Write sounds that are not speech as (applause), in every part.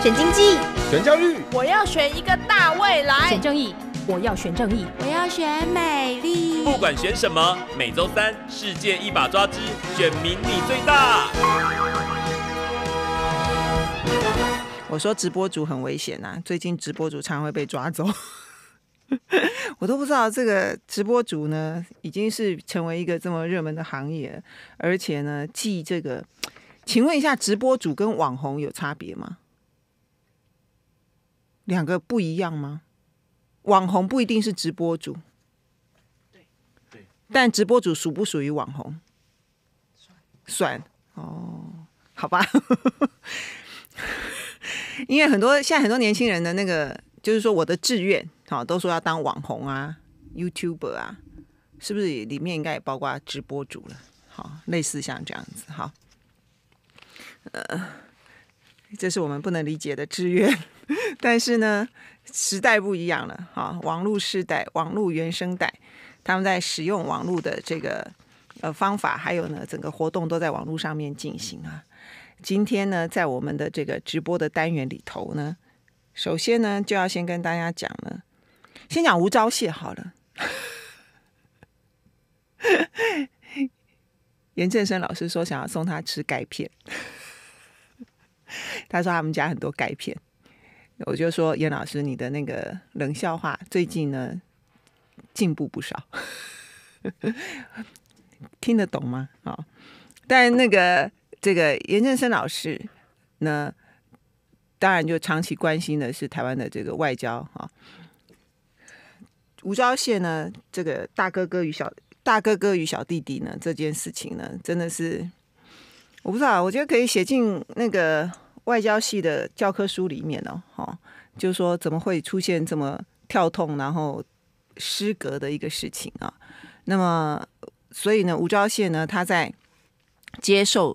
选经济，选教育，我要选一个大未来。选正义，我要选正义，我要选美丽。不管选什么，每周三世界一把抓之，选民你最大。我说直播主很危险啊，最近直播主常会被抓走，(laughs) 我都不知道这个直播主呢已经是成为一个这么热门的行业，而且呢，继这个，请问一下，直播主跟网红有差别吗？两个不一样吗？网红不一定是直播主，对对。但直播主属不属于网红？算哦，好吧。(laughs) 因为很多现在很多年轻人的那个，就是说我的志愿好，都说要当网红啊、YouTuber 啊，是不是里面应该也包括直播主了？好，类似像这样子。好，呃，这是我们不能理解的志愿。(laughs) 但是呢，时代不一样了啊，网络时代，网络原生代，他们在使用网络的这个呃方法，还有呢，整个活动都在网络上面进行啊。今天呢，在我们的这个直播的单元里头呢，首先呢，就要先跟大家讲了，先讲吴招蟹好了。(laughs) 严正生老师说想要送他吃钙片，(laughs) 他说他们家很多钙片。我就说，严老师，你的那个冷笑话最近呢进步不少，听得懂吗？啊！但那个这个严振生老师呢，当然就长期关心的是台湾的这个外交啊。吴钊燮呢，这个大哥哥与小大哥哥与小弟弟呢，这件事情呢，真的是我不知道，我觉得可以写进那个。外交系的教科书里面呢，哈，就说怎么会出现这么跳痛然后失格的一个事情啊？那么，所以呢，吴钊燮呢，他在接受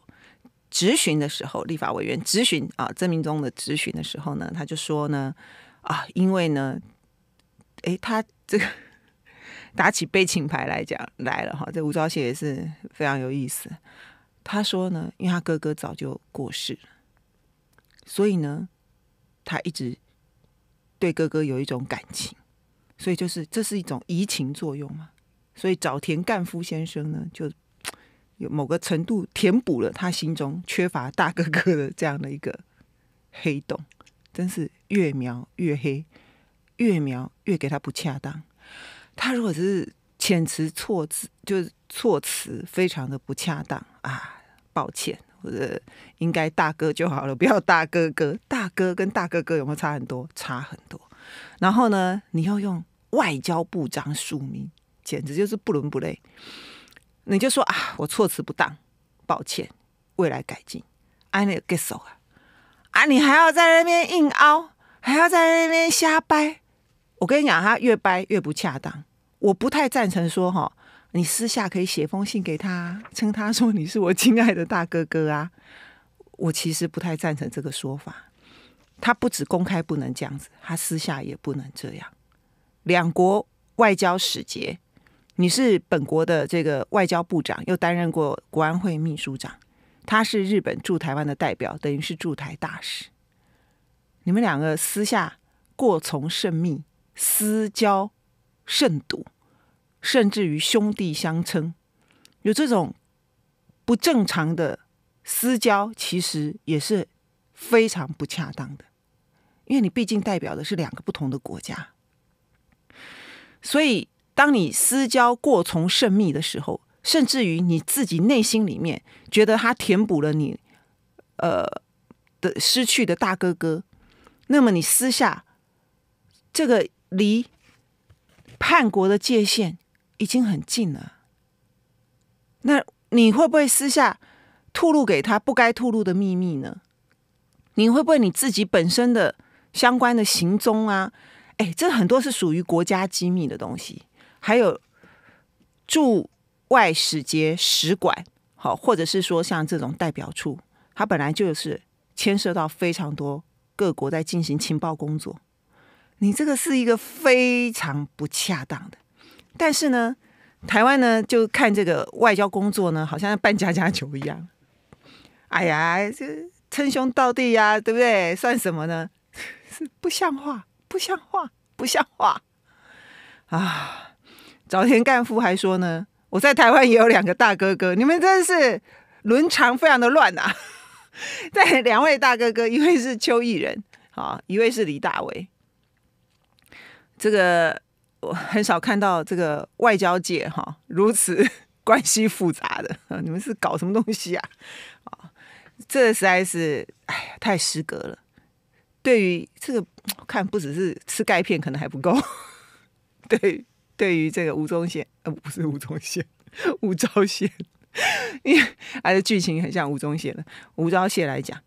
质询的时候，立法委员质询啊，曾明忠的质询的时候呢，他就说呢，啊，因为呢，诶，他这个 (laughs) 打起悲情牌来讲来了哈，这吴钊燮也是非常有意思。他说呢，因为他哥哥早就过世了。所以呢，他一直对哥哥有一种感情，所以就是这是一种移情作用嘛。所以早田干夫先生呢，就有某个程度填补了他心中缺乏大哥哥的这样的一个黑洞。真是越描越黑，越描越给他不恰当。他如果是遣词错字，就是措辞非常的不恰当啊，抱歉。或者应该大哥就好了，不要大哥哥。大哥跟大哥哥有没有差很多？差很多。然后呢，你又用外交部长署名，简直就是不伦不类。你就说啊，我措辞不当，抱歉，未来改进。安利 get 手啊！啊，你还要在那边硬凹，还要在那边瞎掰。我跟你讲，他越掰越不恰当。我不太赞成说哈。你私下可以写封信给他，称他说你是我亲爱的大哥哥啊。我其实不太赞成这个说法。他不止公开不能这样子，他私下也不能这样。两国外交使节，你是本国的这个外交部长，又担任过国安会秘书长，他是日本驻台湾的代表，等于是驻台大使。你们两个私下过从甚密，私交甚笃。甚至于兄弟相称，有这种不正常的私交，其实也是非常不恰当的，因为你毕竟代表的是两个不同的国家。所以，当你私交过从甚密的时候，甚至于你自己内心里面觉得他填补了你呃的失去的大哥哥，那么你私下这个离叛国的界限。已经很近了，那你会不会私下吐露给他不该吐露的秘密呢？你会不会你自己本身的相关的行踪啊？哎，这很多是属于国家机密的东西，还有驻外使节使馆，好，或者是说像这种代表处，它本来就是牵涉到非常多各国在进行情报工作。你这个是一个非常不恰当的。但是呢，台湾呢，就看这个外交工作呢，好像办扮家酒一样。哎呀，这称兄道弟呀，对不对？算什么呢？是 (laughs) 不像话，不像话，不像话啊！早田干夫还说呢，我在台湾也有两个大哥哥，你们真是伦常非常的乱呐。(laughs) 在两位大哥哥，一位是邱毅人啊，一位是李大为，这个。我很少看到这个外交界哈如此 (laughs) 关系复杂的，你们是搞什么东西啊？啊，这实在是哎太失格了。对于这个，看不只是吃钙片可能还不够。(laughs) 对，对于这个吴宗宪呃不是吴宗宪，(laughs) 吴钊宪，因为还的剧情很像吴宗宪的吴钊宪来讲，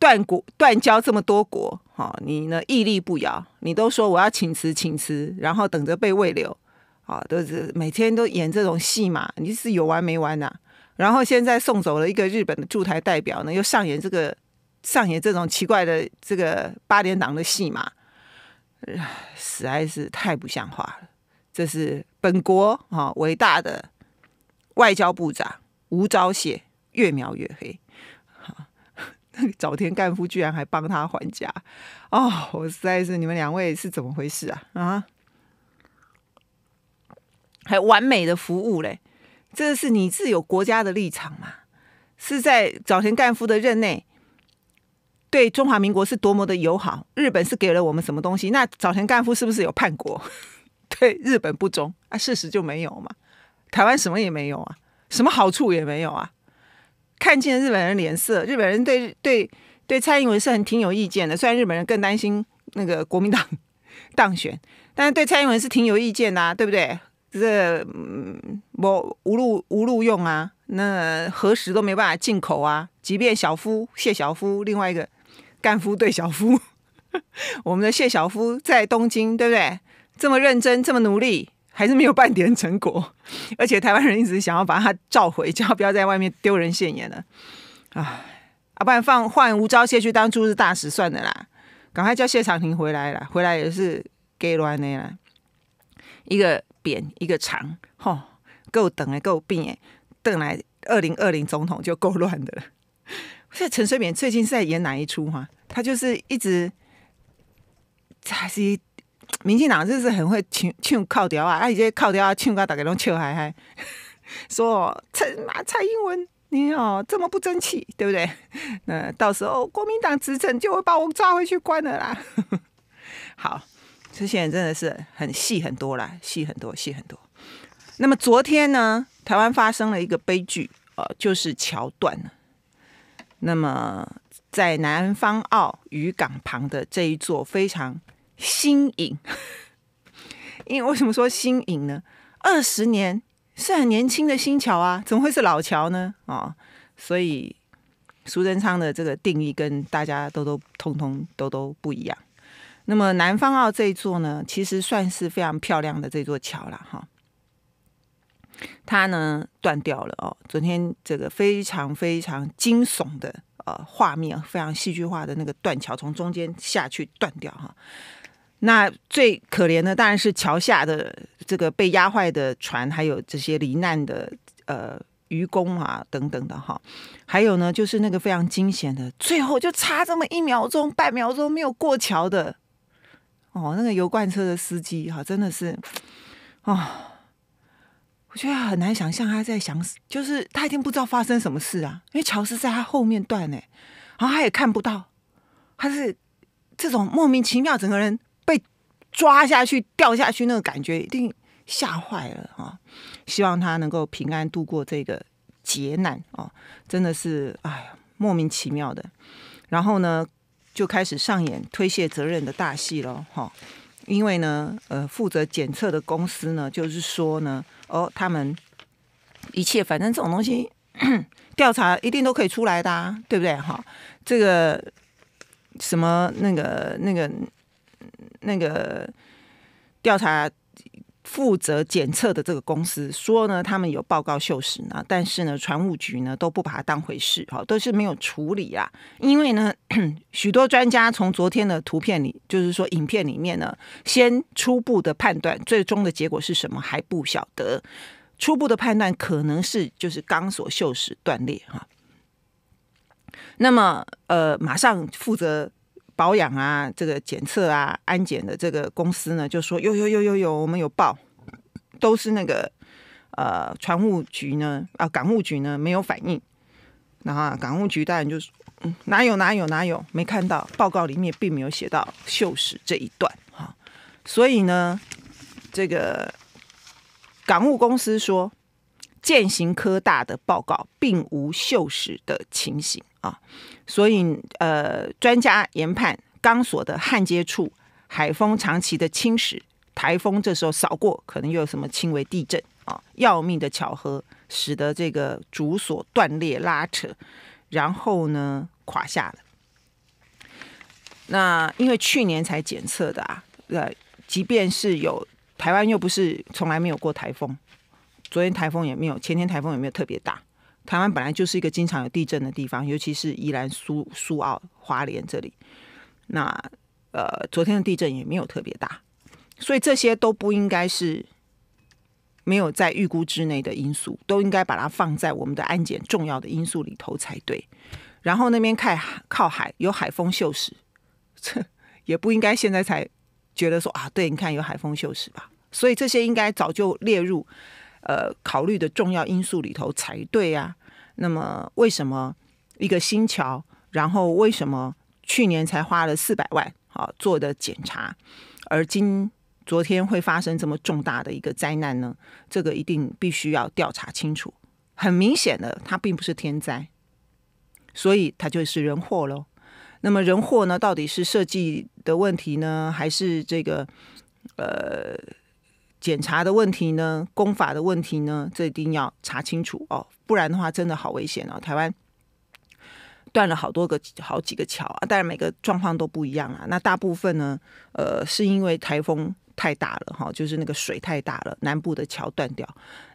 断国断交这么多国。好，你呢？屹立不摇，你都说我要请辞，请辞，然后等着被慰留，好，都是每天都演这种戏嘛？你是有完没完呐？然后现在送走了一个日本的驻台代表呢，又上演这个上演这种奇怪的这个八连党的戏码，实在是太不像话了。这是本国啊伟大的外交部长吴钊燮越描越黑。(laughs) 早田干夫居然还帮他还价哦！我实在是你们两位是怎么回事啊啊！还完美的服务嘞？这是你自有国家的立场嘛？是在早田干夫的任内，对中华民国是多么的友好？日本是给了我们什么东西？那早田干夫是不是有叛国 (laughs) 对日本不忠啊？事实就没有嘛？台湾什么也没有啊，什么好处也没有啊。看见日本人脸色，日本人对对对蔡英文是很挺有意见的。虽然日本人更担心那个国民党 (laughs) 当选，但是对蔡英文是挺有意见的，对不对？这无无路无路用啊，那何时都没办法进口啊。即便小夫谢小夫，另外一个干夫对小夫，(laughs) 我们的谢小夫在东京，对不对？这么认真，这么努力。还是没有半点成果，(laughs) 而且台湾人一直想要把他召回，(laughs) 叫要不要在外面丢人现眼了啊！啊，不然放换吴钊燮去当驻日大使算的啦，赶快叫谢长廷回来了，回来也是给乱的啦，一个扁一个长，吼，够等哎够病哎，等来二零二零总统就够乱的了。(laughs) 现在陈水扁最近是在演哪一出嘛？他就是一直还是。民进党就是很会唱唱靠调啊，啊，一些靠调啊，唱歌大家拢笑嗨嗨，(laughs) 说蔡蔡英文，你哦这么不争气，对不对？那到时候国民党执政就会把我抓回去关了啦。(laughs) 好，这些真的是很戏很多啦，戏很多，戏很多。那么昨天呢，台湾发生了一个悲剧呃，就是桥断了。那么在南方澳渔港旁的这一座非常。新颖，(laughs) 因为为什么说新颖呢？二十年是很年轻的新桥啊，怎么会是老桥呢？哦，所以苏贞昌的这个定义跟大家都都通通都都不一样。那么南方澳这一座呢，其实算是非常漂亮的这座桥了哈。它呢断掉了哦，昨天这个非常非常惊悚的呃画面，非常戏剧化的那个断桥从中间下去断掉哈。那最可怜的当然是桥下的这个被压坏的船，还有这些罹难的呃渔工啊等等的哈，还有呢就是那个非常惊险的，最后就差这么一秒钟、半秒钟没有过桥的哦，那个油罐车的司机哈，真的是啊，我觉得很难想象他在想，就是他已经不知道发生什么事啊，因为桥是在他后面断的，然后他也看不到，他是这种莫名其妙，整个人。被抓下去、掉下去那个感觉一定吓坏了哈！希望他能够平安度过这个劫难哦，真的是哎呀莫名其妙的。然后呢，就开始上演推卸责任的大戏了哈。因为呢，呃，负责检测的公司呢，就是说呢，哦，他们一切反正这种东西 (coughs) 调查一定都可以出来的，对不对哈？这个什么那个那个。那个调查负责检测的这个公司说呢，他们有报告锈蚀呢，但是呢，船务局呢都不把它当回事，哈，都是没有处理啊。因为呢，(clears throat) 许多专家从昨天的图片里，就是说影片里面呢，先初步的判断，最终的结果是什么还不晓得。初步的判断可能是就是钢索锈蚀断裂哈。那么，呃，马上负责。保养啊，这个检测啊，安检的这个公司呢，就说有有有有有，我们有报，都是那个呃船务局呢啊港务局呢没有反应，然后港务局当然就说嗯哪有哪有哪有没看到报告里面并没有写到锈蚀这一段啊，所以呢这个港务公司说践行科大的报告并无锈蚀的情形。啊，所以呃，专家研判钢索的焊接处，海风长期的侵蚀，台风这时候扫过，可能又有什么轻微地震啊？要命的巧合，使得这个主索断裂拉扯，然后呢垮下了。那因为去年才检测的啊，呃，即便是有台湾又不是从来没有过台风，昨天台风也没有，前天台风也没有特别大？台湾本来就是一个经常有地震的地方，尤其是宜兰、苏、苏澳、花莲这里。那呃，昨天的地震也没有特别大，所以这些都不应该是没有在预估之内的因素，都应该把它放在我们的安检重要的因素里头才对。然后那边靠靠海，有海风锈蚀，这 (laughs) 也不应该现在才觉得说啊，对，你看有海风锈蚀吧。所以这些应该早就列入。呃，考虑的重要因素里头才对啊。那么，为什么一个新桥，然后为什么去年才花了四百万好做的检查，而今昨天会发生这么重大的一个灾难呢？这个一定必须要调查清楚。很明显的，它并不是天灾，所以它就是人祸喽。那么，人祸呢，到底是设计的问题呢，还是这个呃？检查的问题呢，公法的问题呢，这一定要查清楚哦，不然的话真的好危险哦。台湾断了好多个、好几个桥啊，当然每个状况都不一样啊。那大部分呢，呃，是因为台风太大了哈，就是那个水太大了，南部的桥断掉。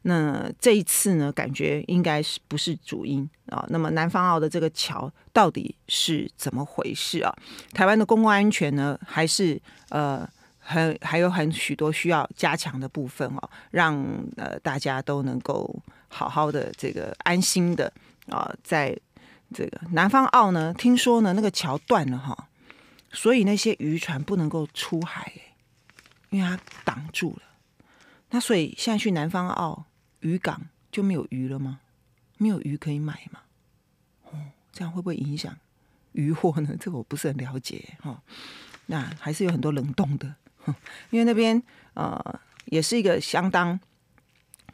那这一次呢，感觉应该是不是主因啊？那么南方澳的这个桥到底是怎么回事啊？台湾的公共安全呢，还是呃？很还有很许多需要加强的部分哦，让呃大家都能够好好的这个安心的啊，在这个南方澳呢，听说呢那个桥断了哈，所以那些渔船不能够出海，因为它挡住了。那所以现在去南方澳渔港就没有鱼了吗？没有鱼可以买吗？哦，这样会不会影响渔获呢？这个我不是很了解哈。那还是有很多冷冻的。(laughs) 因为那边呃，也是一个相当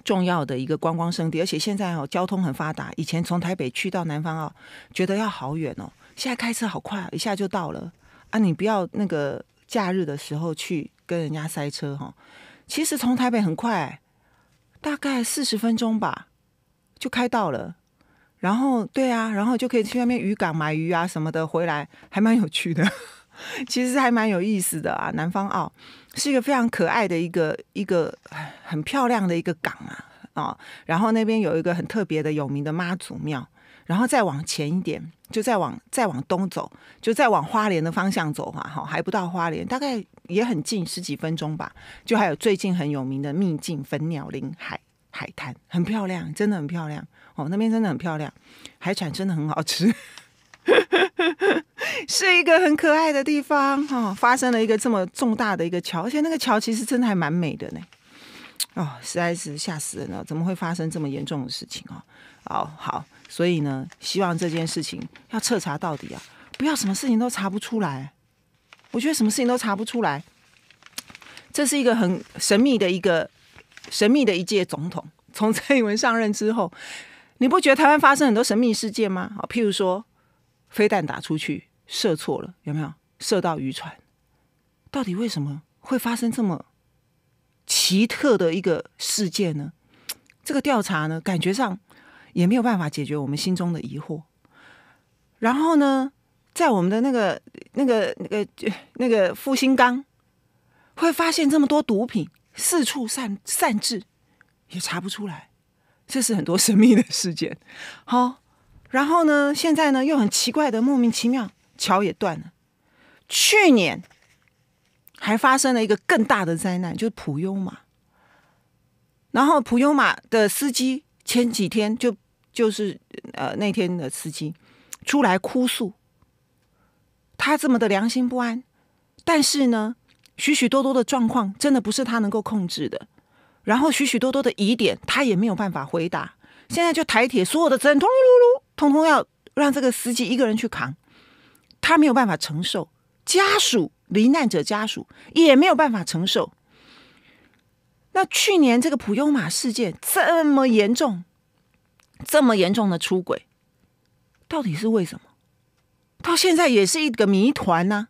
重要的一个观光胜地，而且现在哦，交通很发达。以前从台北去到南方哦，觉得要好远哦，现在开车好快，一下就到了啊！你不要那个假日的时候去跟人家塞车哈。其实从台北很快，大概四十分钟吧，就开到了。然后对啊，然后就可以去那边渔港买鱼啊什么的，回来还蛮有趣的。其实还蛮有意思的啊，南方澳是一个非常可爱的一个一个很漂亮的一个港啊啊，然后那边有一个很特别的有名的妈祖庙，然后再往前一点，就再往再往东走，就再往花莲的方向走嘛，哈，还不到花莲，大概也很近，十几分钟吧，就还有最近很有名的秘境粉鸟林海海滩，很漂亮，真的很漂亮哦，那边真的很漂亮，海产真的很好吃。(laughs) 是一个很可爱的地方哈，发生了一个这么重大的一个桥，而且那个桥其实真的还蛮美的呢。哦，实在是吓死人了，怎么会发生这么严重的事情啊？好好，所以呢，希望这件事情要彻查到底啊，不要什么事情都查不出来。我觉得什么事情都查不出来，这是一个很神秘的一个神秘的一届总统。从蔡英文上任之后，你不觉得台湾发生很多神秘事件吗？啊，譬如说。飞弹打出去，射错了，有没有射到渔船？到底为什么会发生这么奇特的一个事件呢？这个调查呢，感觉上也没有办法解决我们心中的疑惑。然后呢，在我们的那个、那个、那个、那个复兴港，会发现这么多毒品四处散散置，也查不出来。这是很多神秘的事件，好。然后呢？现在呢？又很奇怪的，莫名其妙，桥也断了。去年还发生了一个更大的灾难，就是普悠马。然后普悠马的司机前几天就就是呃那天的司机出来哭诉，他这么的良心不安。但是呢，许许多多的状况真的不是他能够控制的。然后许许多多的疑点，他也没有办法回答。现在就抬铁，所有的责任通噜噜噜。通通要让这个司机一个人去扛，他没有办法承受，家属、罹难者家属也没有办法承受。那去年这个普悠马事件这么严重，这么严重的出轨，到底是为什么？到现在也是一个谜团呢。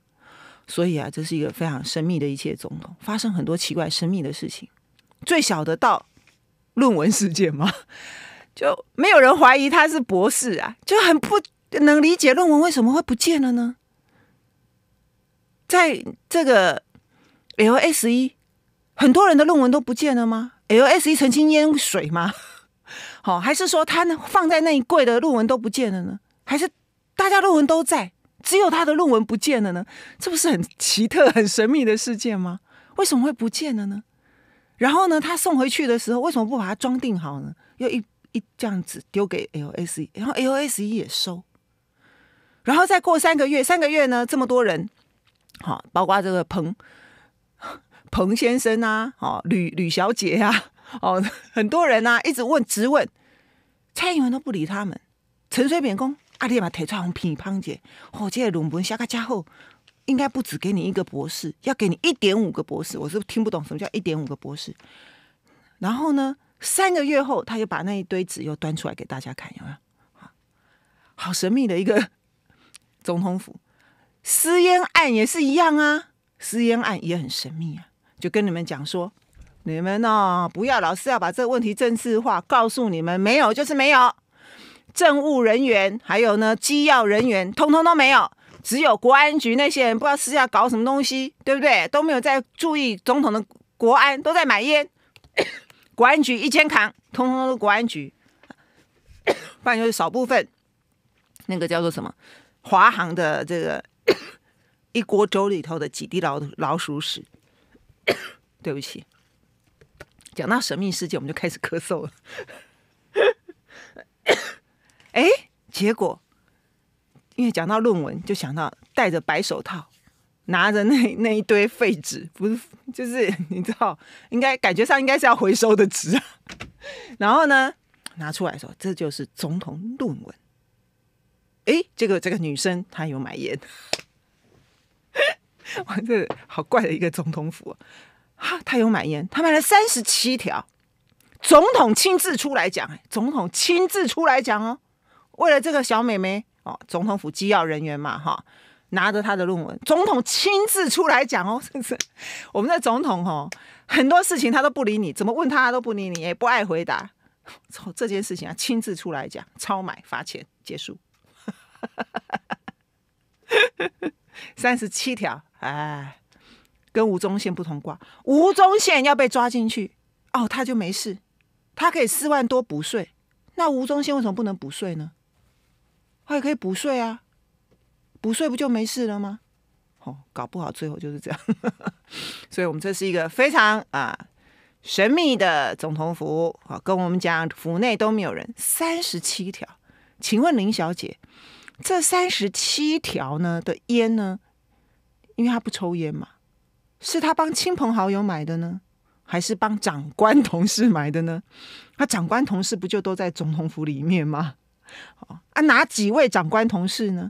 所以啊，这是一个非常神秘的一切总统发生很多奇怪、神秘的事情，最小的到论文事件吗？就没有人怀疑他是博士啊，就很不能理解论文为什么会不见了呢？在这个 L S 一，很多人的论文都不见了吗？L S 一澄清淹水吗？(laughs) 好，还是说他放在那一柜的论文都不见了呢？还是大家论文都在，只有他的论文不见了呢？这不是很奇特、很神秘的事件吗？为什么会不见了呢？然后呢，他送回去的时候为什么不把它装订好呢？又一。一这样子丢给 LSE，然后 LSE 也收，然后再过三个月，三个月呢，这么多人，好，包括这个彭 (laughs) 彭先生啊，哦，吕吕小姐啊，哦，很多人啊，一直问，直问，蔡英文都不理他们。陈水扁讲，阿弟嘛，铁锤红皮胖姐，哦，现在龙文下个加厚，应该不止给你一个博士，要给你一点五个博士，我是听不懂什么叫一点五个博士。然后呢？三个月后，他又把那一堆纸又端出来给大家看，有没有？好神秘的一个 (laughs) 总统府私烟案也是一样啊，私烟案也很神秘啊。就跟你们讲说，你们呢不要老是要把这个问题政治化，告诉你们没有就是没有，政务人员还有呢机要人员通通都没有，只有国安局那些人不知道私下搞什么东西，对不对？都没有在注意总统的国安，都在买烟。国安局一肩扛，通通都国安局，不然就是少部分，那个叫做什么华航的这个 (coughs) 一锅粥里头的几滴老老鼠屎。(coughs) 对不起，讲到神秘事件，我们就开始咳嗽了。哎，(coughs) 结果因为讲到论文，就想到戴着白手套。拿着那那一堆废纸，不是就是 (laughs) 你知道，应该感觉上应该是要回收的纸，(laughs) 然后呢拿出来说这就是总统论文。哎，这个这个女生她有买烟，(laughs) 哇，这好怪的一个总统府啊！她有买烟，她买了三十七条。总统亲自出来讲，总统亲自出来讲哦，为了这个小妹妹哦，总统府机要人员嘛，哈。拿着他的论文，总统亲自出来讲哦，是不是？我们的总统哦，很多事情他都不理你，怎么问他都不理你，也不爱回答。操，(laughs) 这件事情啊，亲自出来讲，超买罚钱结束。(laughs) 三十七条，哎，跟吴宗宪不同卦。吴宗宪要被抓进去，哦，他就没事，他可以四万多补税。那吴宗宪为什么不能补税呢？他也可以补税啊。不睡不就没事了吗？哦，搞不好最后就是这样。(laughs) 所以，我们这是一个非常啊神秘的总统府啊，跟我们讲府内都没有人。三十七条，请问林小姐，这三十七条呢的烟呢？因为他不抽烟嘛，是他帮亲朋好友买的呢，还是帮长官同事买的呢？他长官同事不就都在总统府里面吗？哦啊，哪几位长官同事呢？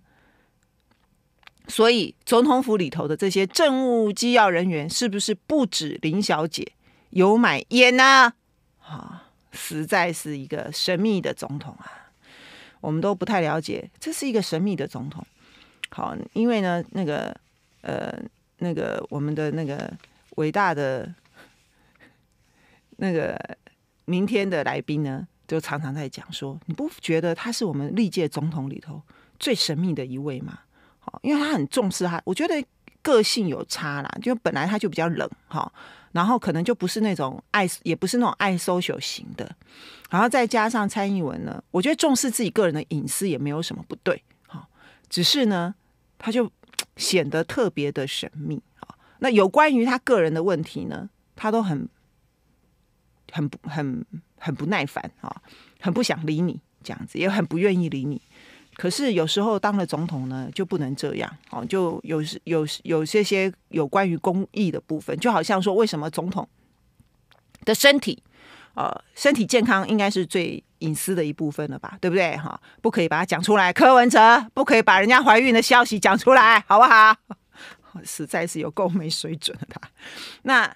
所以，总统府里头的这些政务机要人员，是不是不止林小姐有买烟呢？啊，实在是一个神秘的总统啊，我们都不太了解。这是一个神秘的总统。好，因为呢，那个呃，那个我们的那个伟大的那个明天的来宾呢，就常常在讲说，你不觉得他是我们历届总统里头最神秘的一位吗？因为他很重视他，我觉得个性有差啦，就本来他就比较冷哈，然后可能就不是那种爱，也不是那种爱 social 型的，然后再加上蔡英文呢，我觉得重视自己个人的隐私也没有什么不对哈，只是呢，他就显得特别的神秘啊。那有关于他个人的问题呢，他都很很不很很不耐烦啊，很不想理你这样子，也很不愿意理你。可是有时候当了总统呢，就不能这样哦，就有有有些些有关于公益的部分，就好像说，为什么总统的身体，呃，身体健康应该是最隐私的一部分了吧，对不对哈？不可以把它讲出来，柯文哲不可以把人家怀孕的消息讲出来，好不好？(laughs) 实在是有够没水准的，那。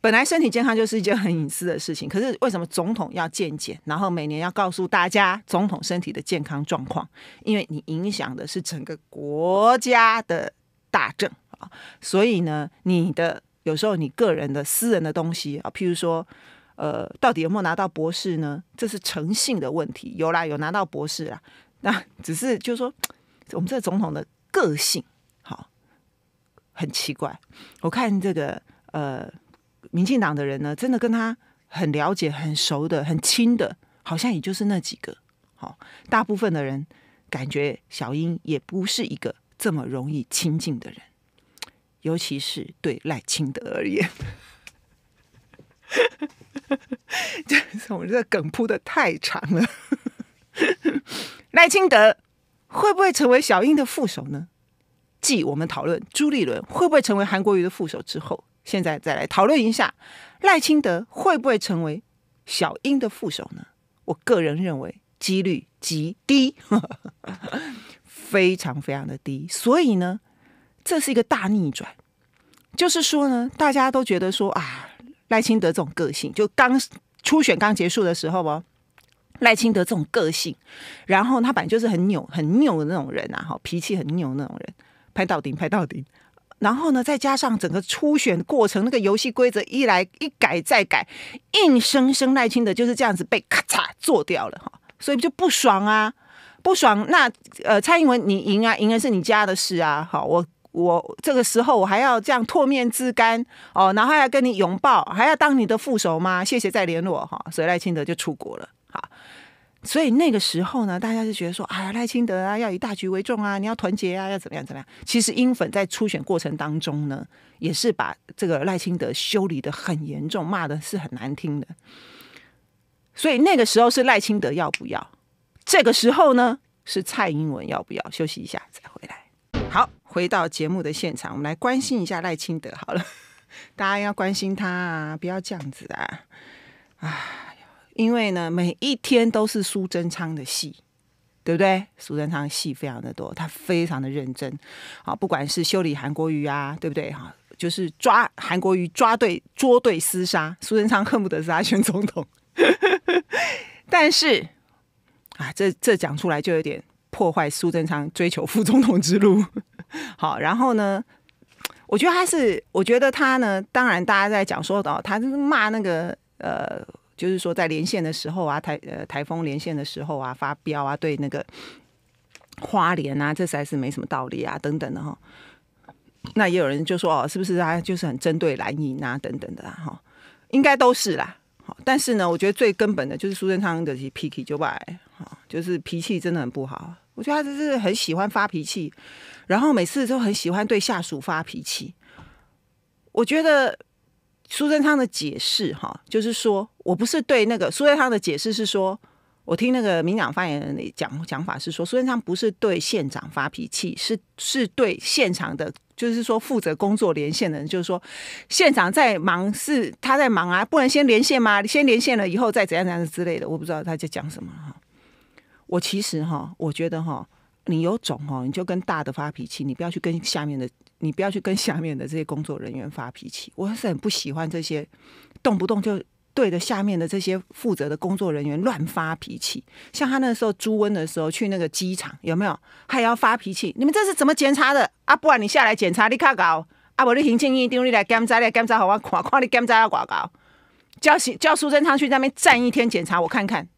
本来身体健康就是一件很隐私的事情，可是为什么总统要健检，然后每年要告诉大家总统身体的健康状况？因为你影响的是整个国家的大政啊，所以呢，你的有时候你个人的私人的东西啊，譬如说，呃，到底有没有拿到博士呢？这是诚信的问题。有啦，有拿到博士啦，那只是就是说 (tsk) 我们这总统的个性好很奇怪，我看这个呃。民进党的人呢，真的跟他很了解、很熟的、很亲的，好像也就是那几个。好，大部分的人感觉小英也不是一个这么容易亲近的人，尤其是对赖清德而言。(laughs) 这是我们这梗铺的太长了。(laughs) 赖清德会不会成为小英的副手呢？继我们讨论朱立伦会不会成为韩国瑜的副手之后。现在再来讨论一下，赖清德会不会成为小英的副手呢？我个人认为几率极低，(laughs) 非常非常的低。所以呢，这是一个大逆转。就是说呢，大家都觉得说啊，赖清德这种个性，就刚初选刚结束的时候哦，赖清德这种个性，然后他本来就是很扭、很扭的那种人啊，哈，脾气很扭那种人，拍到底，拍到底。然后呢，再加上整个初选过程，那个游戏规则一来一改再改，硬生生赖清德就是这样子被咔嚓做掉了哈，所以就不爽啊，不爽。那呃，蔡英文你赢啊，赢了是你家的事啊，好，我我这个时候我还要这样唾面自干哦，然后还跟你拥抱，还要当你的副手吗？谢谢再联络哈，所以赖清德就出国了，好。所以那个时候呢，大家就觉得说，哎呀，赖清德啊，要以大局为重啊，你要团结啊，要怎么样怎么样。其实英粉在初选过程当中呢，也是把这个赖清德修理的很严重，骂的是很难听的。所以那个时候是赖清德要不要？这个时候呢，是蔡英文要不要？休息一下再回来。好，回到节目的现场，我们来关心一下赖清德。好了，(laughs) 大家要关心他啊，不要这样子啊，啊。因为呢，每一天都是苏贞昌的戏，对不对？苏贞昌戏非常的多，他非常的认真。好，不管是修理韩国瑜啊，对不对？哈，就是抓韩国瑜抓对捉对厮杀，苏贞昌恨不得是他选总统。(laughs) 但是啊，这这讲出来就有点破坏苏贞昌追求副总统之路。(laughs) 好，然后呢，我觉得他是，我觉得他呢，当然大家在讲说哦，他就是骂那个呃。就是说，在连线的时候啊，台呃台风连线的时候啊，发飙啊，对那个花莲啊，这实在是没什么道理啊，等等的哈。那也有人就说哦，是不是他就是很针对蓝营啊，等等的啊，哈，应该都是啦。好，但是呢，我觉得最根本的，就是苏贞昌的脾气就坏，哈，就是脾气真的很不好。我觉得他就是很喜欢发脾气，然后每次都很喜欢对下属发脾气。我觉得。苏贞昌的解释哈，就是说我不是对那个苏贞昌的解释是说，我听那个民党发言的讲讲法是说，苏贞昌不是对县长发脾气，是是对现场的，就是说负责工作连线的人，就是说县长在忙是他在忙啊，不能先连线吗？先连线了以后再怎样怎样之类的，我不知道他在讲什么哈。我其实哈，我觉得哈。你有种哦，你就跟大的发脾气，你不要去跟下面的，你不要去跟下面的这些工作人员发脾气。我是很不喜欢这些，动不动就对着下面的这些负责的工作人员乱发脾气。像他那时候猪瘟的时候去那个机场有没有，还要发脾气？你们这是怎么检查的？啊，不然你下来检查，你看搞啊，我你行政院长你来检查来检查，好，我看看你检查要搞搞。叫叫苏贞昌去那边站一天检查，我看看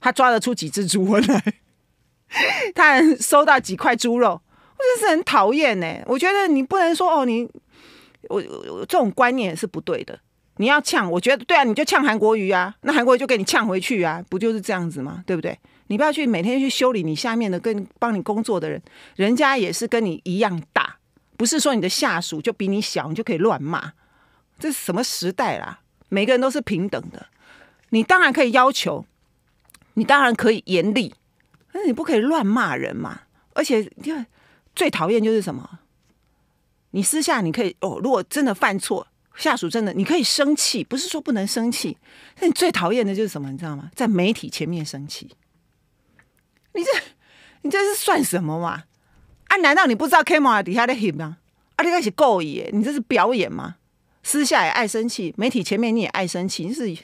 他抓得出几只猪瘟来。(laughs) 他收到几块猪肉，我真是很讨厌呢。我觉得你不能说哦，你我我这种观念是不对的。你要呛，我觉得对啊，你就呛韩国瑜啊，那韩国瑜就给你呛回去啊，不就是这样子吗？对不对？你不要去每天去修理你下面的跟帮你工作的人，人家也是跟你一样大，不是说你的下属就比你小，你就可以乱骂。这是什么时代啦？每个人都是平等的，你当然可以要求，你当然可以严厉。那你不可以乱骂人嘛？而且你看最讨厌就是什么？你私下你可以哦，如果真的犯错，下属真的你可以生气，不是说不能生气。那你最讨厌的就是什么？你知道吗？在媒体前面生气，你这你这是算什么嘛？啊，难道你不知道 Kemal 底下的 him 吗？啊，你开始够野，你这是表演吗？私下也爱生气，媒体前面你也爱生气，你是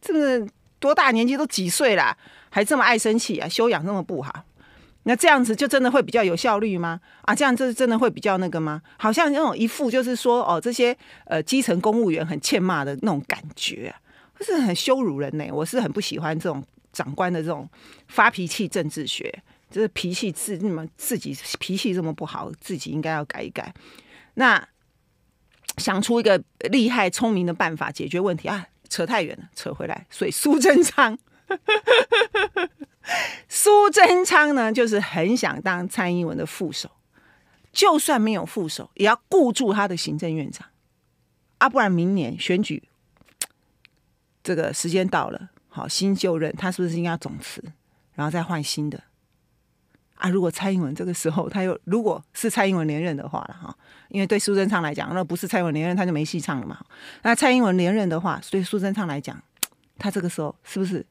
这个多大年纪都几岁了？还这么爱生气啊？修养那么不好，那这样子就真的会比较有效率吗？啊，这样子真的会比较那个吗？好像那种一副就是说哦，这些呃基层公务员很欠骂的那种感觉，就是很羞辱人呢。我是很不喜欢这种长官的这种发脾气政治学，就是脾气是你们自己脾气这么不好，自己应该要改一改。那想出一个厉害聪明的办法解决问题啊？扯太远了，扯回来。所以苏贞昌。(laughs) 苏贞昌呢，就是很想当蔡英文的副手，就算没有副手，也要固住他的行政院长，啊，不然明年选举这个时间到了，好新就任，他是不是应该总辞，然后再换新的？啊，如果蔡英文这个时候他又如果是蔡英文连任的话了哈，因为对苏贞昌来讲，那不是蔡英文连任他就没戏唱了嘛。那蔡英文连任的话，对苏贞昌来讲，他这个时候是不是？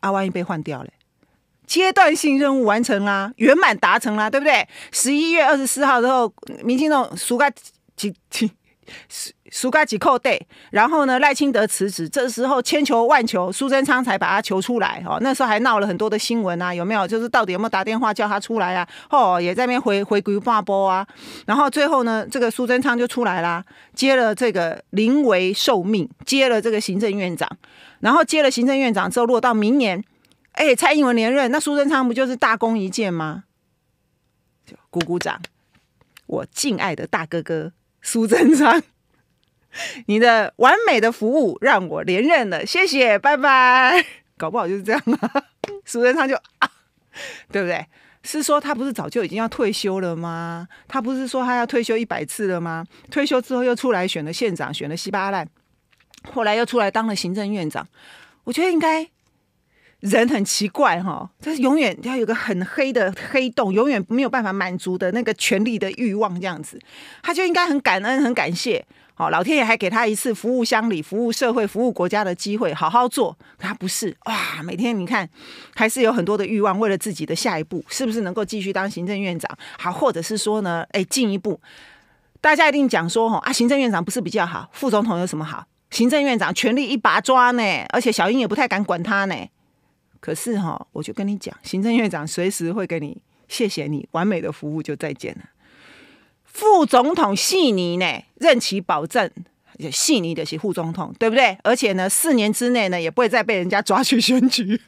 啊，万一被换掉了，阶段性任务完成啦，圆满达成啦，对不对？十一月二十四号之后，民进党输个几几。苏苏嘉扣对，然后呢，赖清德辞职，这时候千求万求，苏贞昌才把他求出来哦。那时候还闹了很多的新闻啊，有没有？就是到底有没有打电话叫他出来啊？哦，也在那边回回归罢波啊。然后最后呢，这个苏贞昌就出来啦，接了这个临危受命，接了这个行政院长，然后接了行政院长之后，如果到明年，哎，蔡英文连任，那苏贞昌不就是大功一件吗？就鼓鼓掌，我敬爱的大哥哥。苏贞昌，(laughs) 你的完美的服务让我连任了，谢谢，拜拜。(laughs) 搞不好就是这样啊，(laughs) 苏贞昌就啊，对不对？是说他不是早就已经要退休了吗？他不是说他要退休一百次了吗？退休之后又出来选了县长，选了稀巴烂，后来又出来当了行政院长，我觉得应该。人很奇怪哈，就是永远要有个很黑的黑洞，永远没有办法满足的那个权力的欲望这样子，他就应该很感恩、很感谢好，老天爷还给他一次服务乡里、服务社会、服务国家的机会，好好做。他不是哇，每天你看还是有很多的欲望，为了自己的下一步是不是能够继续当行政院长？好，或者是说呢，哎，进一步，大家一定讲说哈，啊，行政院长不是比较好，副总统有什么好？行政院长权力一把抓呢，而且小英也不太敢管他呢。可是哈，我就跟你讲，行政院长随时会跟你谢谢你完美的服务，就再见了。副总统细腻呢，任期保证也细腻的是副总统，对不对？而且呢，四年之内呢，也不会再被人家抓去选举。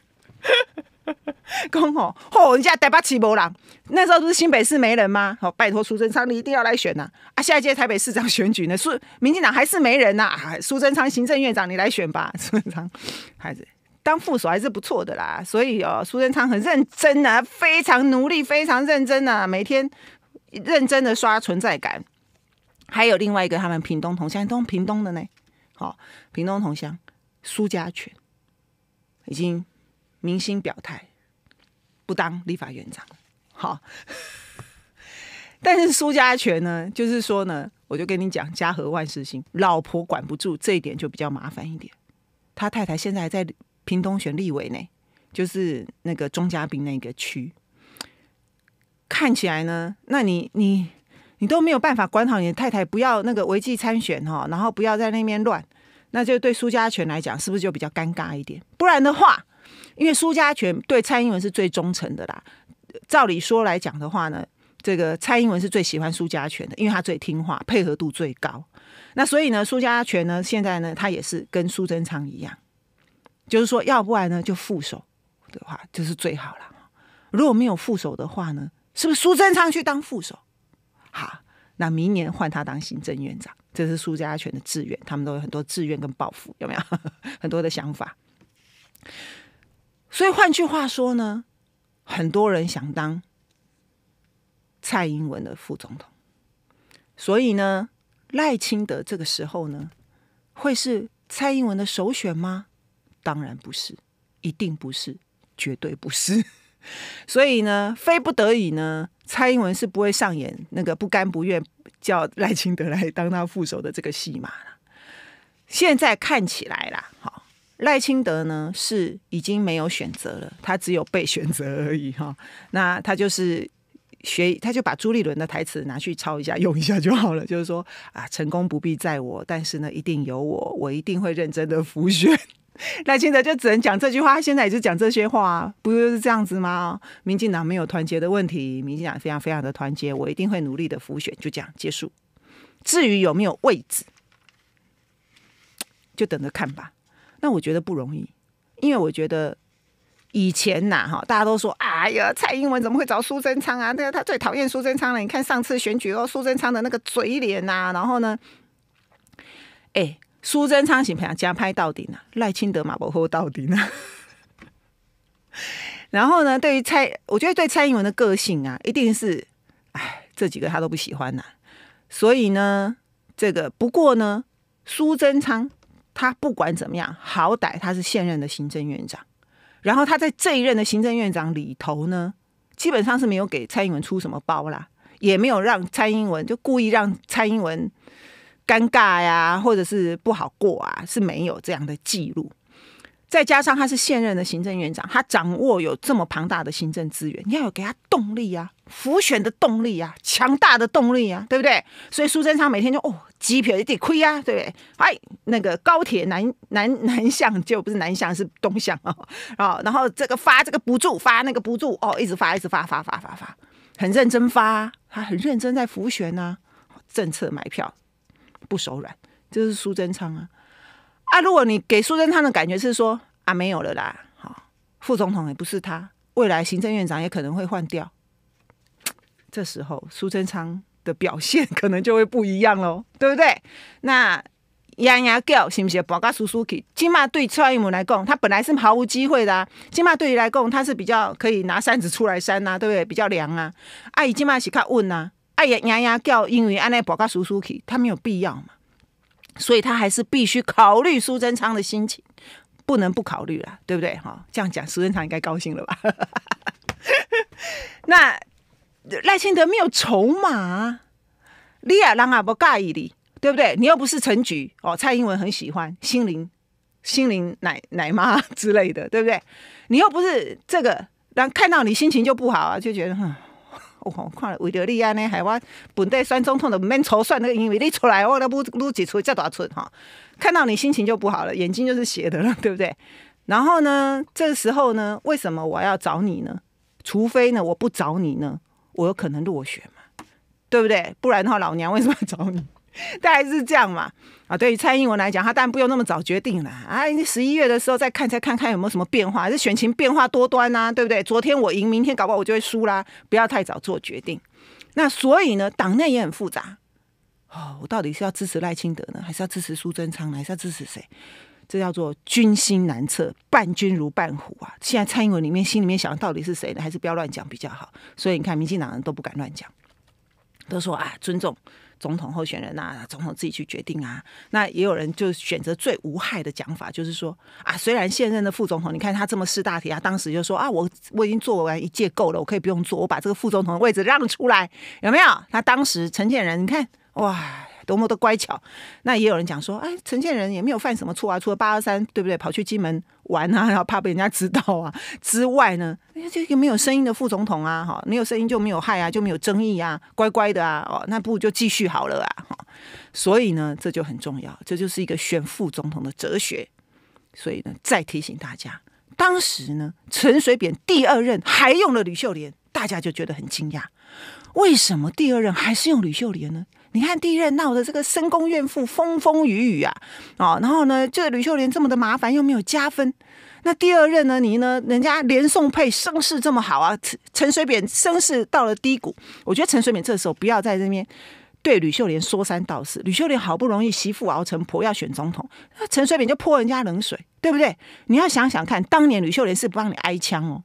刚 (laughs) 好吼，人家台北起没人，那时候不是新北市没人吗？好，拜托苏贞昌，你一定要来选呐！啊，下一届台北市长选举呢，苏民进党还是没人呐？苏贞昌，行政院长，你来选吧，苏贞昌孩子。当副手还是不错的啦，所以哦，苏贞昌很认真的，非常努力，非常认真的，每天认真的刷存在感。还有另外一个，他们屏东同乡，东屏东的呢，好，屏东同乡苏家权已经明心表态，不当立法院长。好，(laughs) 但是苏家权呢，就是说呢，我就跟你讲，家和万事兴，老婆管不住这一点就比较麻烦一点。他太太现在还在。屏东选立委呢，就是那个钟嘉宾那个区，看起来呢，那你你你都没有办法管好你的太太，不要那个违纪参选哈，然后不要在那边乱，那就对苏家权来讲，是不是就比较尴尬一点？不然的话，因为苏家权对蔡英文是最忠诚的啦，照理说来讲的话呢，这个蔡英文是最喜欢苏家权的，因为他最听话，配合度最高。那所以呢，苏家权呢，现在呢，他也是跟苏贞昌一样。就是说，要不然呢，就副手的话，就是最好了。如果没有副手的话呢，是不是苏贞昌去当副手？好，那明年换他当行政院长，这是苏家权的志愿。他们都有很多志愿跟抱负，有没有 (laughs) 很多的想法？所以换句话说呢，很多人想当蔡英文的副总统。所以呢，赖清德这个时候呢，会是蔡英文的首选吗？当然不是，一定不是，绝对不是。(laughs) 所以呢，非不得已呢，蔡英文是不会上演那个不甘不愿叫赖清德来当他副手的这个戏码现在看起来啦，好，赖清德呢是已经没有选择了，他只有被选择而已哈。那他就是学，他就把朱立伦的台词拿去抄一下，用一下就好了。就是说啊，成功不必在我，但是呢，一定有我，我一定会认真的服选。那现在就只能讲这句话，他现在也就讲这些话，不就是这样子吗？民进党没有团结的问题，民进党非常非常的团结，我一定会努力的复选，就这样结束。至于有没有位置，就等着看吧。那我觉得不容易，因为我觉得以前呐，哈，大家都说，哎呀，蔡英文怎么会找苏贞昌啊？那个他最讨厌苏贞昌了。你看上次选举哦，苏贞昌的那个嘴脸啊，然后呢，哎。苏贞昌怎么样？加拍到底呢？赖清德、马伯侯到底呢？(laughs) 然后呢？对于蔡，我觉得对蔡英文的个性啊，一定是，哎，这几个他都不喜欢呐。所以呢，这个不过呢，苏贞昌他不管怎么样，好歹他是现任的行政院长。然后他在这一任的行政院长里头呢，基本上是没有给蔡英文出什么包啦，也没有让蔡英文就故意让蔡英文。尴尬呀，或者是不好过啊，是没有这样的记录。再加上他是现任的行政院长，他掌握有这么庞大的行政资源，你要有给他动力啊，浮选的动力啊，强大的动力啊，对不对？所以苏贞昌每天就哦，机票一得亏呀，对不对？哎，那个高铁南南南向就不是南向是东向啊，啊，然后这个发这个补助，发那个补助，哦，一直发一直发发发发发，很认真发，他很认真在浮选啊，政策买票。不手软，这是苏贞昌啊啊！如果你给苏贞昌的感觉是说啊没有了啦，好，副总统也不是他，未来行政院长也可能会换掉，这时候苏贞昌的表现可能就会不一样喽，对不对？那牙牙叫是不是保嘎叔叔去，起码对蔡英文来讲，他本来是毫无机会的啊，起码对于来讲，他是比较可以拿扇子出来扇呐，对不对？比较凉啊，哎，起码是较稳呐。哎呀呀呀，教英语，安内保卡叔叔起，他没有必要嘛，所以他还是必须考虑苏贞昌的心情，不能不考虑了，对不对？哈，这样讲，苏贞昌应该高兴了吧？(laughs) 那赖清德没有筹码，你也让阿不介意的，对不对？你又不是陈菊哦，蔡英文很喜欢心灵、心灵奶奶妈 (laughs) 之类的，对不对？你又不是这个，让看到你心情就不好啊，就觉得哼。我看了维多利亚呢，还我本代山总统都免筹算，那因为你出来，我那不，撸几出这大出哈，看到你心情就不好了，眼睛就是斜的了，(laughs) 对不对？然后呢，这时候呢，为什么我要找你呢？除非呢，我不找你呢，我有可能落选嘛，对不对？不然的话，老娘为什么要找你？(laughs) 大概是这样嘛！啊，对于蔡英文来讲，他当然不用那么早决定了啊。十一月的时候再看，再看看有没有什么变化。这选情变化多端啊，对不对？昨天我赢，明天搞不好我就会输啦。不要太早做决定。那所以呢，党内也很复杂。哦，我到底是要支持赖清德呢，还是要支持苏贞昌，还是要支持谁？这叫做军心难测，伴君如伴虎啊！现在蔡英文里面心里面想到底是谁呢？还是不要乱讲比较好。所以你看，民进党人都不敢乱讲，都说啊，尊重。总统候选人呐，总统自己去决定啊。那也有人就选择最无害的讲法，就是说啊，虽然现任的副总统，你看他这么势大，他当时就说啊，我我已经做完一届够了，我可以不用做，我把这个副总统的位置让出来，有没有？他当时陈建仁，你看哇。多么的乖巧，那也有人讲说，哎，陈建仁也没有犯什么错啊，除了八二三对不对，跑去金门玩啊，然后怕被人家知道啊之外呢，哎，这个没有声音的副总统啊，哈，没有声音就没有害啊，就没有争议啊，乖乖的啊，哦，那不如就继续好了啊，哈，所以呢，这就很重要，这就是一个选副总统的哲学。所以呢，再提醒大家，当时呢，陈水扁第二任还用了吕秀莲，大家就觉得很惊讶，为什么第二任还是用吕秀莲呢？你看第一任闹的这个深宫怨妇风风雨雨啊，哦，然后呢，这个吕秀莲这么的麻烦又没有加分，那第二任呢，你呢，人家连宋佩声势这么好啊，陈水扁声势到了低谷，我觉得陈水扁这时候不要在这边对吕秀莲说三道四，吕秀莲好不容易媳妇熬成婆要选总统，那陈水扁就泼人家冷水，对不对？你要想想看，当年吕秀莲是不让你挨枪哦，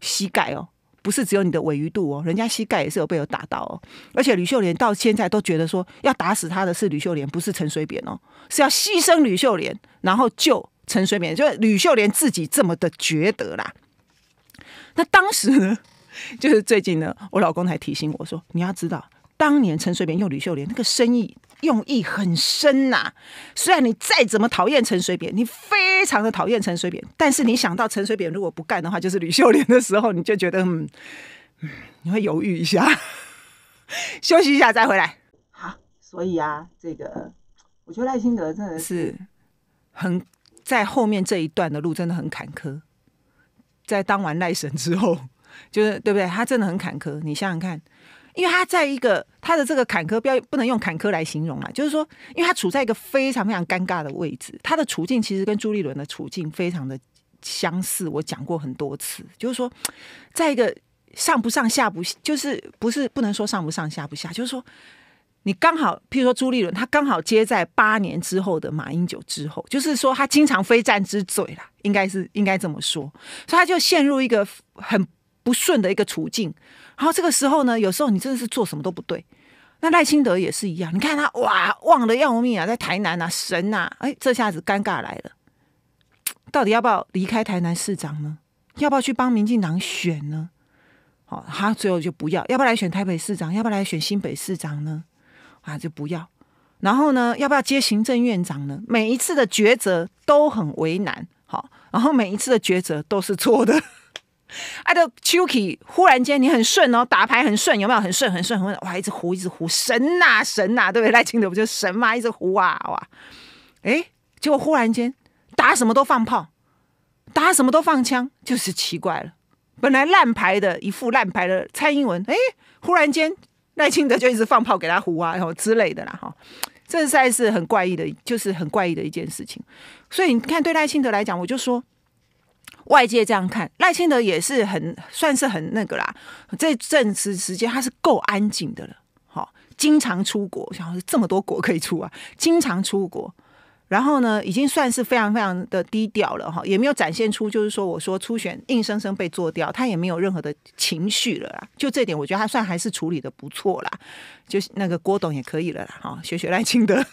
膝盖哦。不是只有你的尾屈度哦，人家膝盖也是有被我打到哦，而且吕秀莲到现在都觉得说要打死他的是吕秀莲，不是陈水扁哦，是要牺牲吕秀莲，然后救陈水扁，就是吕秀莲自己这么的觉得啦。那当时呢，就是最近呢，我老公还提醒我说，你要知道。当年陈水扁用吕秀莲，那个生意用意很深呐。虽然你再怎么讨厌陈水扁，你非常的讨厌陈水扁，但是你想到陈水扁如果不干的话，就是吕秀莲的时候，你就觉得嗯，你会犹豫一下，(laughs) 休息一下再回来。好，所以啊，这个我觉得赖清德真的是很在后面这一段的路真的很坎坷。在当完赖神之后，就是对不对？他真的很坎坷。你想想看。因为他在一个他的这个坎坷，不要不能用坎坷来形容啊，就是说，因为他处在一个非常非常尴尬的位置，他的处境其实跟朱立伦的处境非常的相似。我讲过很多次，就是说，在一个上不上下不，就是不是不能说上不上下不下，就是说，你刚好，譬如说朱立伦，他刚好接在八年之后的马英九之后，就是说他经常非战之罪了，应该是应该这么说，所以他就陷入一个很。不顺的一个处境，然后这个时候呢，有时候你真的是做什么都不对。那赖清德也是一样，你看他哇，旺的要命啊，在台南啊，神啊，哎，这下子尴尬来了，到底要不要离开台南市长呢？要不要去帮民进党选呢？好，他最后就不要，要不要来选台北市长？要不要来选新北市长呢？啊，就不要。然后呢，要不要接行政院长呢？每一次的抉择都很为难，好，然后每一次的抉择都是错的。爱德丘奇忽然间你很顺哦，打牌很顺，有没有很顺很顺很顺？哇，一直胡一直胡，神呐神呐，对不对？(laughs) 赖清德不就神吗？一直胡啊，哇，哎，结果忽然间打什么都放炮，打什么都放枪，就是奇怪了。本来烂牌的一副烂牌的蔡英文，哎，忽然间赖清德就一直放炮给他胡啊，然后之类的啦哈。这次赛事很怪异的，就是很怪异的一件事情。所以你看，对赖清德来讲，我就说。外界这样看，赖清德也是很算是很那个啦。这阵时时间他是够安静的了，好，经常出国，想是这么多国可以出啊，经常出国。然后呢，已经算是非常非常的低调了哈，也没有展现出就是说我说初选硬生生被做掉，他也没有任何的情绪了啦。就这点，我觉得他算还是处理的不错啦，就是那个郭董也可以了啦，哈，学学赖清德，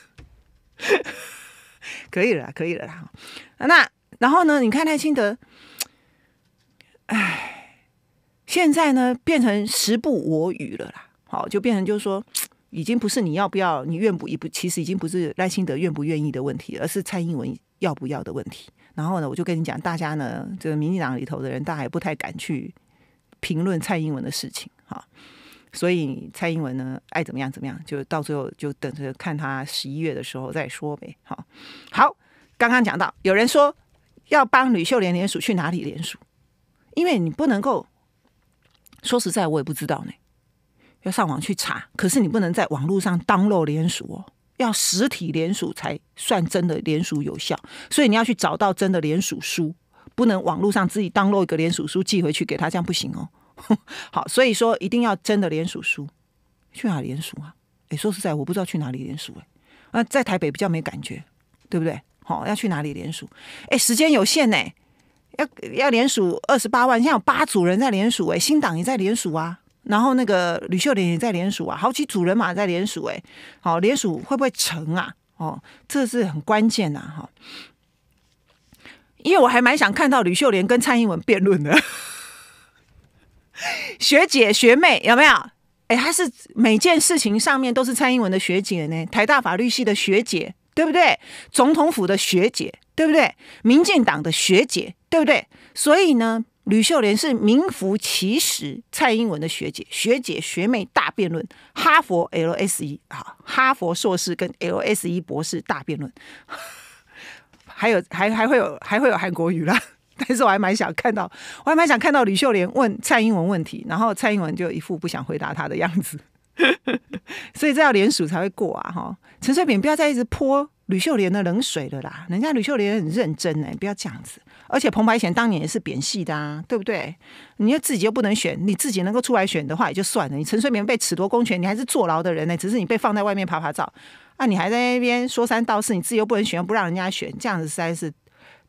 (laughs) 可以了，可以了啦。那。然后呢？你看赖清德，唉，现在呢变成时不我与了啦。好，就变成就是说，已经不是你要不要，你愿不也不，其实已经不是赖清德愿不愿意的问题，而是蔡英文要不要的问题。然后呢，我就跟你讲，大家呢，这个民进党里头的人，大家也不太敢去评论蔡英文的事情，哈。所以蔡英文呢，爱怎么样怎么样，就到最后就等着看他十一月的时候再说呗。好，好，刚刚讲到，有人说。要帮吕秀莲联署去哪里联署？因为你不能够说实在，我也不知道呢。要上网去查，可是你不能在网络上当漏联署哦，要实体联署才算真的联署有效。所以你要去找到真的联署书，不能网络上自己当漏一个联署书寄回去给他，这样不行哦。(laughs) 好，所以说一定要真的联署书。去哪联署啊？哎，说实在，我不知道去哪里联署哎。啊，在台北比较没感觉，对不对？好，要去哪里联署？哎，时间有限呢，要要联署二十八万，现在有八组人在联署，哎，新党也在联署啊，然后那个吕秀莲也在联署啊，好几组人马在联署，哎，好，联署会不会成啊？哦，这是很关键呐，哈，因为我还蛮想看到吕秀莲跟蔡英文辩论的，学姐学妹有没有？哎，她是每件事情上面都是蔡英文的学姐呢，台大法律系的学姐。对不对？总统府的学姐，对不对？民进党的学姐，对不对？所以呢，吕秀莲是名副其实蔡英文的学姐。学姐学妹大辩论，哈佛 LSE 啊，哈佛硕士跟 LSE 博士大辩论，(laughs) 还有还还会有还会有韩国语啦。(laughs) 但是我还蛮想看到，我还蛮想看到吕秀莲问蔡英文问题，然后蔡英文就一副不想回答他的样子。(laughs) 所以这要联署才会过啊！哈，陈水扁不要再一直泼吕秀莲的冷水了啦，人家吕秀莲很认真呢，不要这样子。而且彭白贤当年也是扁系的啊，对不对？你要自己又不能选，你自己能够出来选的话也就算了。你陈水扁被褫夺公权，你还是坐牢的人呢，只是你被放在外面拍拍照啊，你还在那边说三道四，你自己又不能选，不让人家选，这样子实在是。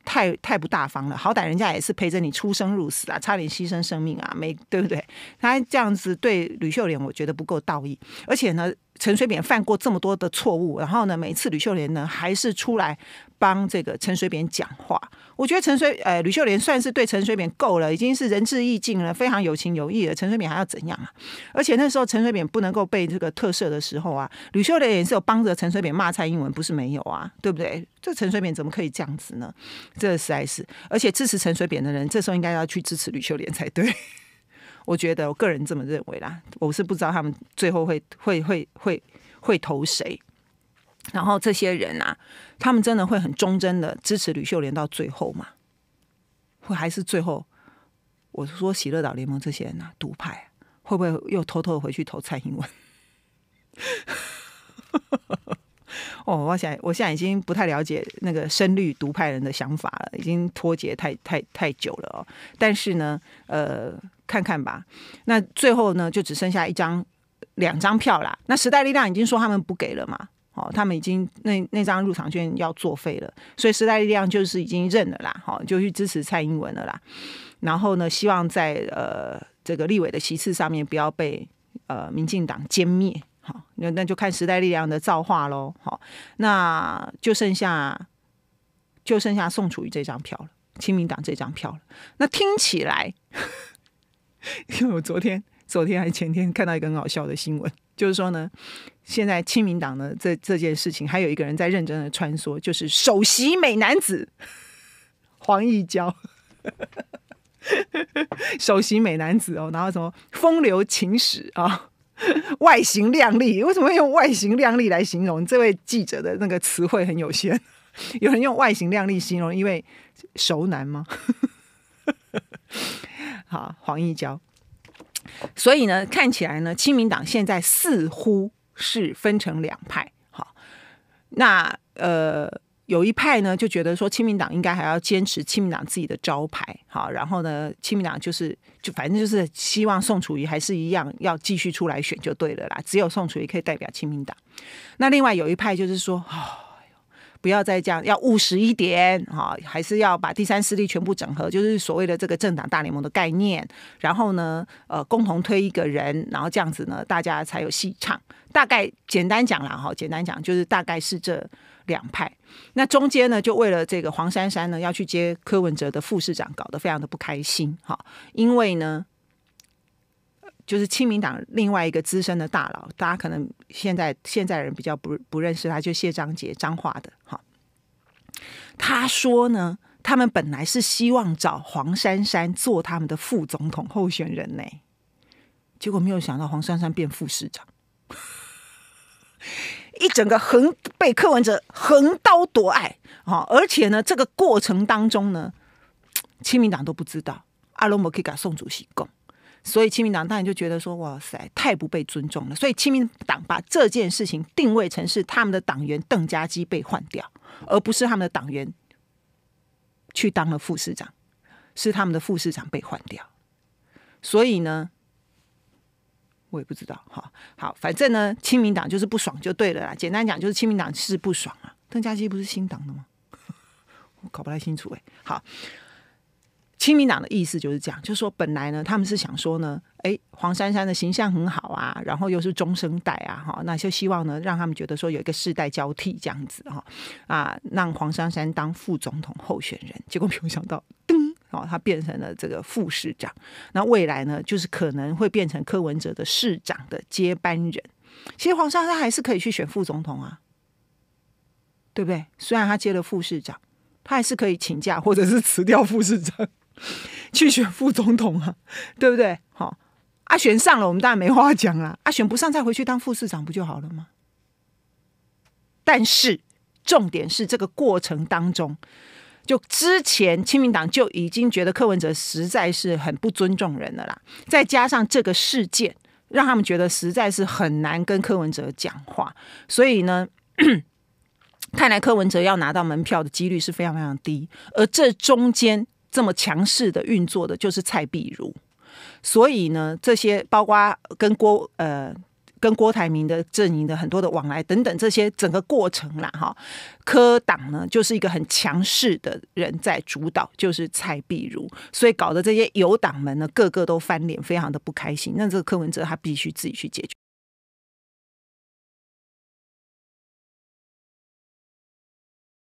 太太不大方了，好歹人家也是陪着你出生入死啊，差点牺牲生命啊，没对不对？他这样子对吕秀莲，我觉得不够道义，而且呢。陈水扁犯过这么多的错误，然后呢，每次吕秀莲呢还是出来帮这个陈水扁讲话。我觉得陈水呃吕秀莲算是对陈水扁够了，已经是仁至义尽了，非常有情有义了。陈水扁还要怎样啊？而且那时候陈水扁不能够被这个特赦的时候啊，吕秀莲也是有帮着陈水扁骂蔡英文，不是没有啊，对不对？这陈水扁怎么可以这样子呢？这实在是，而且支持陈水扁的人，这时候应该要去支持吕秀莲才对。我觉得我个人这么认为啦，我是不知道他们最后会会会会会投谁。然后这些人啊，他们真的会很忠贞的支持吕秀莲到最后吗？会还是最后，我说喜乐岛联盟这些人啊，独派会不会又偷偷回去投蔡英文？(laughs) (laughs) 哦，我现在我现在已经不太了解那个深绿独派人的想法了，已经脱节太太太久了哦。但是呢，呃，看看吧。那最后呢，就只剩下一张两张票啦。那时代力量已经说他们不给了嘛，哦，他们已经那那张入场券要作废了，所以时代力量就是已经认了啦，好，就去支持蔡英文了啦。然后呢，希望在呃这个立委的席次上面不要被呃民进党歼灭。好，那那就看时代力量的造化喽。好，那就剩下就剩下宋楚瑜这张票了，亲民党这张票了。那听起来，(laughs) 因为我昨天昨天还前天看到一个很好笑的新闻，就是说呢，现在亲民党的这这件事情，还有一个人在认真的穿梭，就是首席美男子黄义娇。(laughs) 首席美男子哦，然后什么风流情史啊。(laughs) 外形靓丽，为什么用外形靓丽来形容这位记者的那个词汇很有限？(laughs) 有人用外形靓丽形容，因为熟男吗？(laughs) 好，黄义娇。所以呢，看起来呢，亲民党现在似乎是分成两派。好，那呃。有一派呢，就觉得说，亲民党应该还要坚持亲民党自己的招牌，好，然后呢，亲民党就是就反正就是希望宋楚瑜还是一样要继续出来选就对了啦，只有宋楚瑜可以代表亲民党。那另外有一派就是说，哦，不要再这样，要务实一点，哈，还是要把第三势力全部整合，就是所谓的这个政党大联盟的概念，然后呢，呃，共同推一个人，然后这样子呢，大家才有戏唱。大概简单讲了哈，简单讲就是大概是这。两派，那中间呢，就为了这个黄珊珊呢要去接柯文哲的副市长，搞得非常的不开心哈。因为呢，就是亲民党另外一个资深的大佬，大家可能现在现在人比较不不认识他，就谢章杰张化的哈。他说呢，他们本来是希望找黄珊珊做他们的副总统候选人呢，结果没有想到黄珊珊变副市长。一整个横被柯文哲横刀夺爱，哈，而且呢，这个过程当中呢，(tsk) 亲民党都不知道阿罗摩可以给宋主席供，所以亲民党当然就觉得说，哇塞，太不被尊重了。所以亲民党把这件事情定位成是他们的党员邓家基被换掉，而不是他们的党员去当了副市长，是他们的副市长被换掉。所以呢。我也不知道，哈，好，反正呢，亲民党就是不爽就对了啦。简单讲，就是亲民党是不爽啊。邓家基不是新党的吗？(laughs) 我搞不太清楚哎。好，亲民党的意思就是这样，就说本来呢，他们是想说呢，哎，黄珊珊的形象很好啊，然后又是中生代啊，哈，那就希望呢，让他们觉得说有一个世代交替这样子哈，啊，让黄珊珊当副总统候选人，结果没有想到。哦，他变成了这个副市长，那未来呢，就是可能会变成柯文哲的市长的接班人。其实黄珊珊还是可以去选副总统啊，对不对？虽然他接了副市长，他还是可以请假或者是辞掉副市长去选副总统啊，对不对？好，阿选上了，我们当然没话讲了；阿选不上，再回去当副市长不就好了吗？但是重点是这个过程当中。就之前，亲民党就已经觉得柯文哲实在是很不尊重人的啦，再加上这个事件，让他们觉得实在是很难跟柯文哲讲话，所以呢，(clears throat) 看来柯文哲要拿到门票的几率是非常非常低，而这中间这么强势的运作的，就是蔡碧如，所以呢，这些包括跟郭呃。跟郭台铭的阵营的很多的往来等等这些整个过程啦，哈，科党呢就是一个很强势的人在主导，就是蔡碧如，所以搞得这些友党们呢个个都翻脸，非常的不开心。那这个柯文哲他必须自己去解决。